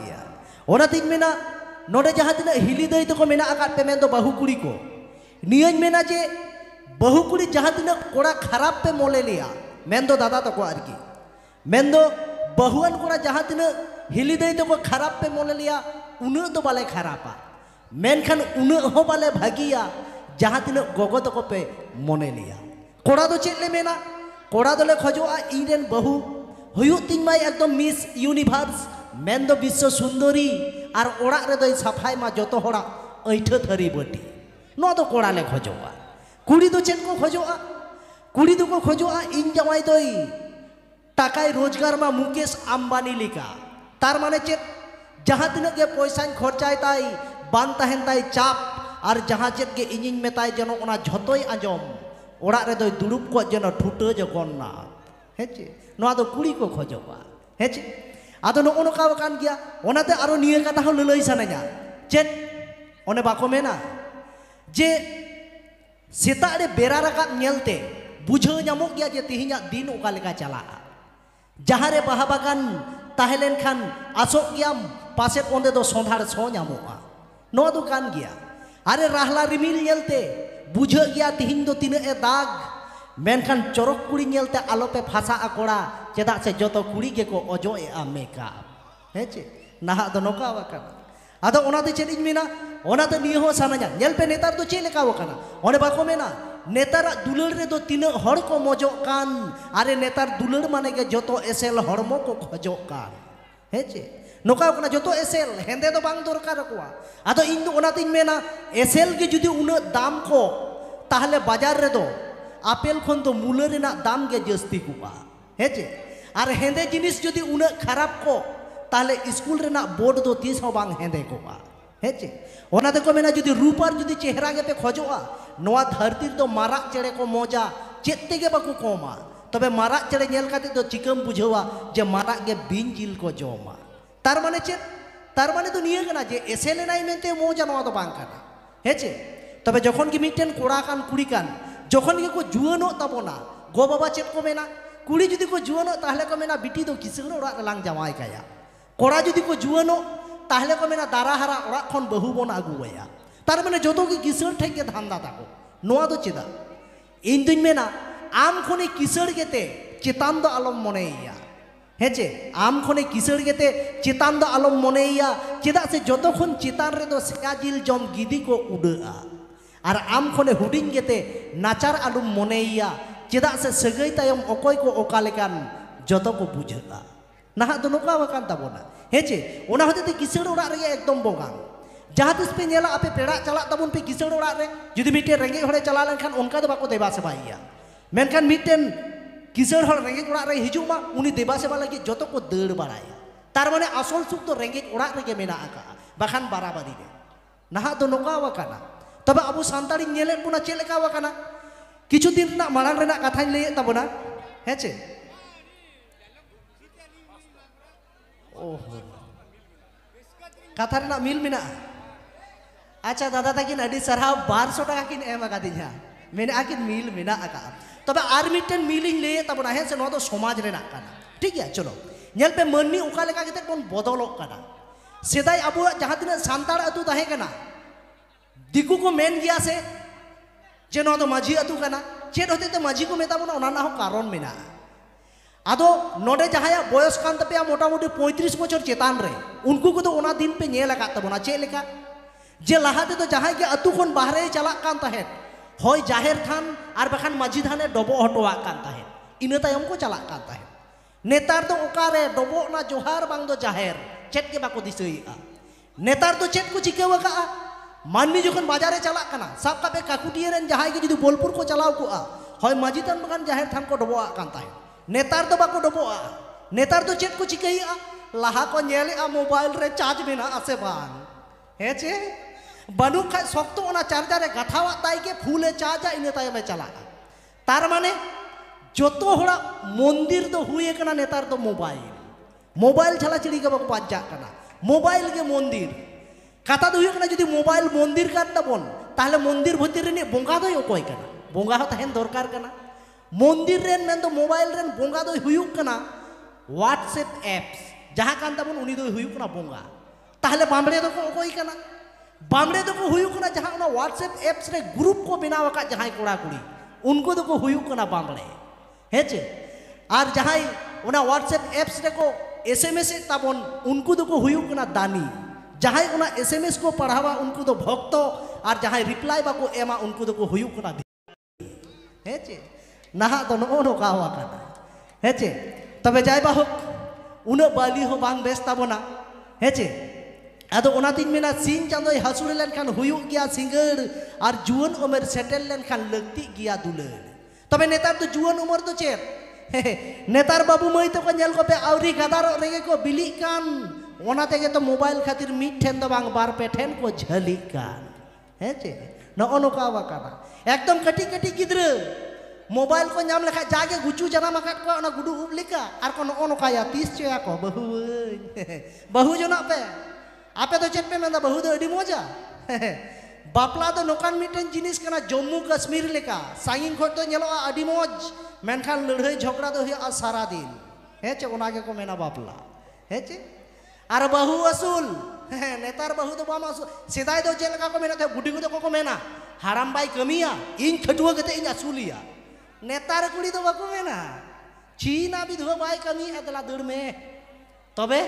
गया और हिली दाई तक पे मैं बहू कुड़ी को नियन मेना जे बहू कुड़ी जहाँ तीन कोड़ा खराब पे मोले लिया दादा तक आरकी मैं को जहाँ तीन हिली दाई तक खराब पे मोले लिया उन्हें तो बाले खराबा मेनखान उन्हें भागिया जहाँ तक गगो तक पे मोने लिया कोड़ा तो चेले मेना कोड़ा दो खजोआ इन बहू हुई तीन माई एकदम मिस यूनिभार्स মেন দো বিশ্ব সুন্দরী আর ওড়া রে সাফাই মা যত হড়া ঐঠো থারি বটি নো দো কোড়ালে খোঁজোয়া কুড়ি দো চেন কো খোঁজোয়া কুড়ি দো কো খোঁজোয়া ইন জামাই দই টাকায় রোজগার মা মুকেশ আম্বানি লিকা তার মানে চে যাহা তিনক গে পয়সা খরচায় তাই বান তাহেন তাই চাপ আর যাহা চেত গে ইঞ্জিন মেতাই যেন ওনা যতই আজম ওড়া রে দই দুড়ুব কো যেন ঠুটো যে গন্না হেঁচে নোয়া দো কুড়ি কো খোঁজোয়া হেঁচে Atau nuk unuk kawa kan kia Ona te aro niye kata hau lelo isana nya Cet Ona bako mena Je Sita de berara kap nyel te Bujo nyamuk ya je tihinya din ukali ka Jahare bahabakan Tahelen kan asok kiam Paset onde do sondar so nyamuk ha Noa tu kan kia Are rahla rimil nyel te Bujo kia tihindo tine e dag ᱢᱮᱱᱠᱷᱟᱱ ᱪᱚᱨᱚᱠ ᱠᱩᱲᱤ ᱧᱮᱞᱛᱮ ᱟᱞᱚᱯᱮ ᱯᱷᱟᱥᱟᱜᱼᱟ ᱠᱚᱲᱟ ᱪᱮᱫᱟᱜ ᱥᱮ ᱡᱚᱛᱚ ᱠᱩᱲᱤ ᱜᱮᱠᱚ ᱚᱡᱚᱜᱮᱜᱼᱟ ᱢᱮᱠᱟᱯ ᱦᱮᱸ ᱪᱮ ᱱᱟᱦᱟᱜ ᱫᱚ ᱱᱚᱝᱠᱟ ᱟᱠᱟᱱᱟ ᱟᱫᱚ ᱚᱱᱟᱛᱮ ᱪᱮᱫ ᱤᱧ ᱢᱮᱱᱟ ᱚᱱᱟᱛᱮ ᱱᱤᱭᱟᱹ ᱦᱚᱸ ᱥᱟᱱᱟᱧᱟ ᱧᱮᱞ ᱯᱮ ᱱᱮᱛᱟᱨ ᱫᱚ ᱪᱮᱫ ᱞᱮᱠᱟ ᱟᱠᱟᱱᱟ ᱚᱱᱮ ᱵᱟᱠᱚ ᱢᱮᱱᱟ ᱱᱮᱛᱟᱨᱟᱜ ᱫᱩᱞᱟᱹᱲ ᱨᱮᱫᱚ ᱛᱤᱱᱟᱹᱜ ᱦᱚᱲ ᱠᱚ ᱢᱚᱡᱚᱜ ᱠᱟᱱ ᱟᱨᱮ ᱱᱮᱛᱟᱨ ᱫᱩᱞᱟᱹᱲ ᱢᱟᱱᱮ ᱜᱮ ᱡᱚᱛᱚ ᱮᱥᱮᱞ ᱦᱚᱲᱢᱚ ᱠᱚ ᱠᱷᱚᱡᱚᱜ ᱠᱟᱱ ᱦᱮᱸ ᱪᱮ ᱱᱚᱝᱠᱟ ᱠᱟᱱᱟ ᱡᱚᱛᱚ ᱮᱥᱮᱞ ᱦᱮᱸᱫᱮ ᱫᱚ ᱵᱟᱝ ᱫᱚᱨᱠᱟᱨ ᱟᱠᱚᱣᱟ ᱟᱫᱚ ᱤᱧ ᱫᱚ ᱚᱱᱟᱛᱤᱧ ᱢᱮᱱᱟ ᱮᱥᱮᱞ ᱜᱮ ᱡᱩᱫᱤ ᱩᱱᱟᱹᱜ ᱫᱟᱢ ᱠᱚ ᱛᱟᱦᱞᱮ ᱵᱟᱡᱟᱨ ᱨᱮᱫᱚ आपेल खन तो मूल दाम जस्ती को हेचे और हेदे जिनिस जदि उन खराब को ताले स्कूल बोर्ड तो तीस हेदे को हेचे ओना को मेना जदि रूपार जदि चेहरा पे खोजोआ धरती मारा चेड़े को मजा चेते के बाकू कोमा तबे मारा चेड़े नेल चिकम बुझवा जे मारा के बीन जिल को जमा तार माने चे तार माने तो निये जे एसे मजा मेनते मोजा तो हेचे तबे जखन कि मिटेन कोड़ा कुड़ी ᱡᱚᱠᱷᱚᱱ ᱜᱮᱠᱚ ᱡᱩᱣᱟᱹᱱᱚᱜ ᱛᱟᱵᱚᱱᱟ ᱜᱚ ᱵᱟᱵᱟ ᱪᱮᱫ ᱠᱚ কুড়ি যদি ᱡᱩᱫᱤ ᱠᱚ ᱡᱩᱣᱟᱹᱱᱚᱜ ᱛᱟᱦᱞᱮ ᱠᱚ ᱢᱮᱱᱟ ᱵᱤᱴᱤ ᱫᱚ ᱠᱤᱥᱟᱹᱬ ᱚᱲᱟᱜ ᱨᱮᱞᱟᱝ ᱡᱟᱶᱟᱭ ᱠᱟᱭᱟ ᱠᱚᱲᱟ ᱡᱩᱫᱤ ᱠᱚ ᱡᱩᱣᱟᱹᱱᱚᱜ তাহলে কো মেনা দারা হারা ওরা খন বহু বন আগুয়া তার মানে যত কি কিসর ঠেকে ধান্দা থাকো নোয়া তো চেদা ইন দুই মেনা আম খনে কিসর গেতে চেতান দো আলম মনে ইয়া হ্যাঁ যে আম খনে কিসর গেতে চেতান দো আলম মনে ইয়া চেদা সে যতক্ষণ চেতান রে দো সেয়া জিল জম গিদি কো উড়া আর আম খনে হুডিং গেতে নাচার আলুম মনেইয়া চেদা से सगई तायम ओकोय को ओका लेकान जतो को बुझगा नाहा दो नोका वकान ताबोना हेचे ओना हते किसड़ ओड़ा रे एकदम बोगान जहाँ तीस पे नेला आपे पेड़ा चला तबुन पे किसड़ ओड़ा रे जुदी मिटे रेंगे होड़े चला लेनखान उनका दो बाको देवा सेबाइया मेनखान मिटेन किसड़ होड़ रेंगे ओड़ा रे हिजुमा उनी देवा सेबा लगी जतो को दड़ बड़ाया तार माने असल सुख तो रेंगे ओड़ा रे के मेना आका बखान बाराबारी रे नाहा दो नोका वकाना तब अब सानी बना चेकना किचु मांग कथा लैबना तबना हे चे कथा मिल में अच्छा दादा तक सारा बार सौ टाका किन एम मिल में तब और मिट्टन मिल लैत तबना हे से समाज ठीक है चलो नलपे मानमी बदल सेदाय अब जहाँ तीन सानतार अतुना दिकू को मेन गया से जे नो तो माझी अतु करना चेद होते तो माझी को मेता बना कारण मेना अद नोडे जहाया बयस कान तपे मोटामोटी बचर चेतान रे उनको तो ओना दिन पे नेल का तबना चे जे लाहाते तो जहाय के अतु कोन बाहरे चला कान तहे होय थान आर बखान माझी थाने डबो हटवा इन तायम को चला कान तहे नेतार तो ओकारे डबो जोहार बांग दो जाहेर के बाको दिसई नेतार तो चेत को चिकेवा ᱢᱟᱹᱱᱢᱤ ᱡᱚᱠᱷᱚᱱ ᱵᱟᱡᱟᱨᱮ ᱪᱟᱞᱟᱜ ᱠᱟᱱᱟ ᱥᱟᱵ ᱠᱟᱛᱮ ᱠᱟᱠᱩᱴᱤᱭᱟᱹ ᱨᱮᱱ ᱡᱟᱦᱟᱸᱭ ᱜᱮ ᱡᱩᱫᱤ ᱵᱳᱞᱯᱩᱨ ᱠᱚ ᱪᱟᱞᱟᱣ ᱠᱚᱜᱼᱟ ᱦᱚᱭ ᱢᱟᱹᱡᱷᱤᱛᱟᱱ ᱵᱟᱠᱷᱟᱱ ᱡᱟᱦᱮᱨ ᱛᱷᱟᱱ ᱠᱚ ᱰᱚᱵᱚᱜᱟᱜ ᱠᱟᱱ ᱛᱟᱦᱮᱸᱫ ᱱᱮᱛᱟᱨ ᱫᱚ ᱵᱟᱠᱚ ᱰᱚᱵᱚᱜᱼᱟ ᱱᱮᱛᱟᱨ ᱫᱚ ᱪᱮᱫ ᱠᱚ ᱪᱤᱠᱟᱹᱭᱮᱜᱼᱟ ᱞᱟᱦᱟ ᱠᱚ ᱧᱮᱞᱮᱜᱼᱟ ᱢᱳᱵᱟᱭᱤᱞ ᱨᱮ ᱪᱟᱨᱡᱽ ᱢᱮᱱᱟᱜᱼᱟ ᱥᱮ ᱵᱟᱝ ᱦᱮᱸ ᱪᱮ ᱵᱟᱹᱱᱩᱜ ᱠᱷᱟᱡ ᱥᱚᱠᱛᱚ ᱚᱱᱟ ᱪᱟᱨᱡᱟᱨ ᱨᱮ ᱜᱟᱛᱷᱟᱣᱟᱜ ᱛᱟᱭ ᱜᱮ ᱯᱷᱩᱞᱮ ᱪᱟᱨᱡᱟ ᱤᱱᱟᱹ ᱛᱟᱭᱚᱢᱮ ᱪᱟᱞᱟᱜᱼᱟ ᱛᱟᱨ ᱢᱟᱱᱮ ᱡᱚᱛᱚ ᱦᱚᱲᱟᱜ ᱢᱚᱱᱫᱤᱨ ᱫᱚ ᱦᱩᱭ ᱟᱠᱟᱱᱟ ᱱᱮᱛᱟর ᱫᱚ ᱢᱳᱵᱟᱭᱤᱞ ᱢᱳᱵᱟᱭᱤᱞ ᱪᱷᱟᱲᱟ ᱪᱤᱲᱤ ᱜᱮ ᱵᱟᱠᱚ ᱵᱟᱧᱪᱟᱜ ᱠᱟᱱᱟ ᱢᱳᱵᱟᱭᱤᱞ ᱜᱮ ᱢᱚᱱᱫᱤᱨ কাতা দুই কেনা যদি মোবাইল মন্দির কাটটা বন তাহলে মন্দির ভিতরে নিয়ে বঙ্গা দই কয় কেনা বঙ্গা হো তাহেন দরকার কেনা মন্দির রেন মেন তো মোবাইল রেন বঙ্গা দই হুইক কেনা হোয়াটসঅ্যাপ অ্যাপস যাহা কান তাবন উনি দই হুইক না বঙ্গা তাহলে বামড়ে দো কয় কেনা বামড়ে দো হুইক না যাহা না হোয়াটসঅ্যাপ অ্যাপস রে গ্রুপ কো বিনা কা যাহাই কোড়া কুড়ি উনকো দো হুইক না বামড়ে হেচে আর যাহাই ওনা হোয়াটসঅ্যাপ অ্যাপস রে কো এসএমএস এ তাবন উনকো দো হুইক না দানি जहां उना एस एम एस को पढ़ावा उनको तो भक्तो और जहां रिप्लाई बाको एमा उनको तो हुना हे चे नहा तो नो नौकावा हे चे तब जाए होक उन बाली हो बांग बेस ताबना हे चे अदो तो मेना सिंह चांदो हसुड़ लेनखान हुयुग गया सिंगर और जुवन उमर सेटल लेनखान लगती गया दुलन तबे नेतार तो जुवन उमर तो चेत नेतार बाबू मई तो को नेल को पे आवरी गदार रेगे को बिली कान तो मोबाइल खातिर मिट्ठन तो बांग बार पेठन को झलिकान है चे नौका एकदम कटी कटी गिद्र मोबाइल को नाम लेखा जागे गुचू जनाम को गुडू उब लेका और को नौका तीस चोया को बहू बहू जना पे आपे तो चेक पे मैं बहू दो तो अड़ी मोजा बापला दो तो नौकान मिट्टन जिनिस कना जम्मू कश्मीर लेका साइन खोज तो नेलो अड़ी मोज मेनखान लड़ाई झगड़ा तो हो सारा दिन है चे ओना को मेना बापला है चे और बहु असूल नेतार बहू तो बाम असूल सेदाय दो चेद लगा को मेना थे बुढ़ी को तो को मेना हाराम बाई कमिया इन खटुआ के इन असूलिया नेतार कुड़ी तो बाको मेना चीना विधवा बाई कमी अदला दड़ में तबे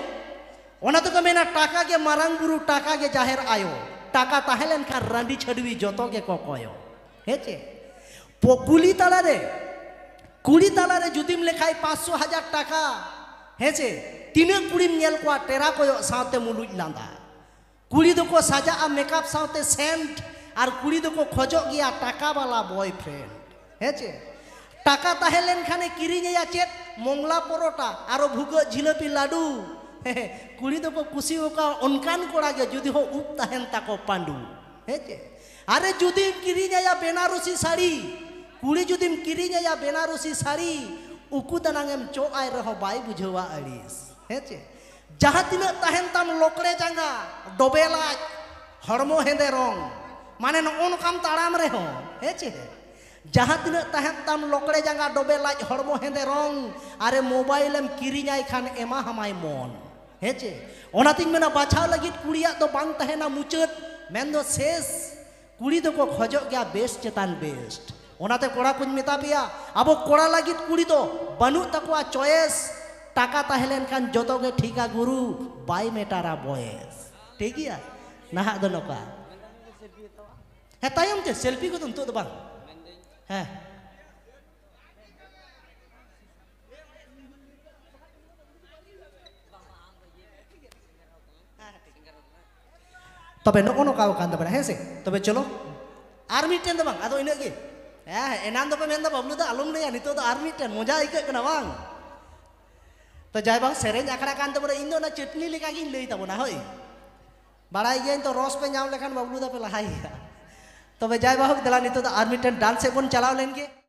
ओना तो को मेना टाका के मारंग गुरु टाका के जाहिर आयो टाका ताहे लेन का रांडी छडवी जोतो के कोकोयो हेचे पकुली तला रे कुड़ी तला रे जुदिम लेखाई 500 हजार टाका হেঁচে तीना कुड़ी নেল কোয়া টেরা को সাথে মুলুজ लांदा কুড়ি दो সাজা सजा आ मेकअप साथे আর কুড়ি দোকো খোঁজ গিয়া টাকাওয়ালা বয়ফ্রেন্ড হেঁচে টাকা তাহেলেনখানে কিরিঙেয়া চেত মংলা পরোটা আরো ভুগ ঝিলপি লাডু কুড়ি দোকো কুশি ওকা অনকান করা গে যদি হো উপ তাহেন তাকো পাণ্ডু হেঁচে আরে যদি কিরিঙেয়া বেনারসি শাড়ি কুড়ি যদি কিরিঙেয়া বেনারসি শাড়ি ᱩᱠᱩ ᱛᱟᱱᱟᱝ ᱮᱢ ᱪᱚᱜ ᱟᱭ ᱨᱮᱦᱚᱸ ᱵᱟᱭ ᱵᱩᱡᱷᱟᱹᱣᱟ ᱟᱹᱲᱤᱥ ᱦᱮᱸ ᱪᱮ ᱡᱟᱦᱟᱸ ᱛᱤᱱᱟᱹᱜ ᱛᱟᱦᱮᱱ ᱛᱟᱢ ᱞᱚᱠᱲᱮ ᱡᱟᱸᱜᱟ ᱰᱚᱵᱮ ᱞᱟᱡ ᱦᱚᱲᱢᱚ ᱦᱮᱸᱫᱮ ᱨᱚᱝ ᱢᱟᱱᱮ ᱱᱚᱜᱼᱚ ᱱᱚᱝᱠᱟᱢ ᱛᱟᱲᱟᱢ ᱨᱮᱦᱚᱸ ᱦᱮᱸ ᱪᱮ ᱡᱟᱦᱟᱸ ᱛᱤᱱᱟᱹᱜ ᱛᱟᱦᱮᱱ ᱛᱟᱢ ᱞᱚᱠᱲᱮ ᱡᱟᱸᱜᱟ ᱰᱚᱵᱮ ᱞᱟᱡ ᱦᱚᱲᱢᱚ ᱦᱮᱸᱫᱮ ᱨᱚᱝ ᱟᱨᱮ ᱢᱳᱵᱟᱭᱤᱞᱮᱢ ᱠᱤᱨᱤᱧᱟᱭ ᱠᱷᱟᱱ ᱮᱢᱟ ᱦᱟᱢᱟᱭ ᱢᱚᱱ ᱦᱮᱸ ᱪᱮ ᱚᱱᱟᱛᱤᱧ ᱢᱮᱱᱟ ᱵᱟᱪᱷᱟᱣ ᱞᱟᱹᱜᱤᱫ ᱠᱩᱲᱤᱭᱟᱜ ᱫᱚ ᱵᱟᱝ ᱛᱟᱦᱮᱱᱟ ᱢᱩᱪᱟᱹᱫ ᱢᱮᱱᱫᱚ ᱥᱮᱥ ᱠᱩᱲᱤ ᱫᱚᱠᱚ ᱠᱷᱚᱡᱚᱜ ᱜᱮᱭᱟ ᱵᱮᱥ ᱪᱮᱛᱟᱱ ᱵᱮᱥᱴ ওনাতে কোড়া কুজ মেতা পিয়া আবো কোড়া লাগিত কুড়ি তো বানু তাকুয়া চয়েস টাকা তাহলে খান যতগে ঠিকা গুরু বাই মেটারা বয়েস ঠিক গিয়া নাহা দো নকা হ্যাঁ তাইম কে সেলফি কো তো বাং হ্যাঁ তবে নকো নকাও কান তবে হ্যাঁ সে তবে চলো আর মিটেন দবাং আদো ইনগে Eh, enan do pemen do bablu do alumni ya kan, nito do army ten kan, moja ike kena bang. To jai bang sering akara kan indo na chutney leka gini lei tabo na hoi. Barai to ros pe nyam lekan bablu do pelahai. lahai. To be jai bahok dalan nito army ten dance pun chalau len